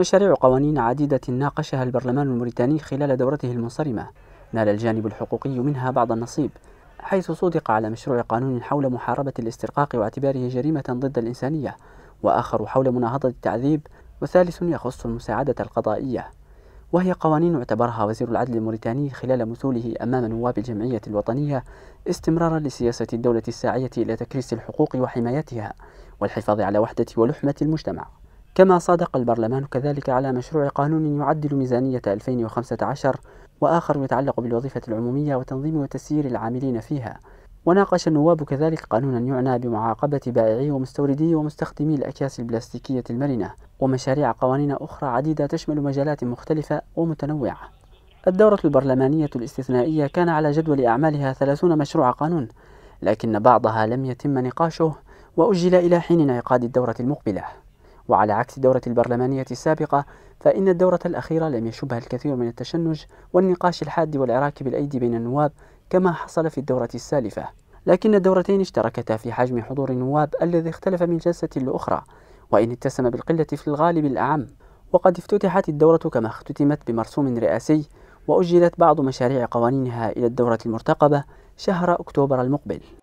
مشاريع قوانين عديدة ناقشها البرلمان الموريتاني خلال دورته المنصرمة نال الجانب الحقوقي منها بعض النصيب حيث صدق على مشروع قانون حول محاربة الاسترقاق واعتباره جريمة ضد الإنسانية وآخر حول مناهضة التعذيب وثالث يخص المساعدة القضائية وهي قوانين اعتبرها وزير العدل الموريتاني خلال مثوله أمام نواب الجمعية الوطنية استمرارا لسياسة الدولة الساعية إلى تكريس الحقوق وحمايتها والحفاظ على وحدة ولحمة المجتمع كما صادق البرلمان كذلك على مشروع قانون يعدل ميزانية 2015 وآخر يتعلق بالوظيفة العمومية وتنظيم وتسيير العاملين فيها وناقش النواب كذلك قانونا يعنى بمعاقبة بائعي ومستوردي ومستخدمي الأكياس البلاستيكية المرنة ومشاريع قوانين أخرى عديدة تشمل مجالات مختلفة ومتنوعة الدورة البرلمانية الاستثنائية كان على جدول أعمالها 30 مشروع قانون لكن بعضها لم يتم نقاشه وأجل إلى حين انعقاد الدورة المقبلة وعلى عكس الدورة البرلمانية السابقة فإن الدورة الأخيرة لم يشبها الكثير من التشنج والنقاش الحاد والعراك بالأيدي بين النواب كما حصل في الدورة السالفة لكن الدورتين اشتركتا في حجم حضور النواب الذي اختلف من جلسة لأخرى وإن اتسم بالقلة في الغالب الأعم وقد افتتحت الدورة كما اختتمت بمرسوم رئاسي وأجلت بعض مشاريع قوانينها إلى الدورة المرتقبة شهر أكتوبر المقبل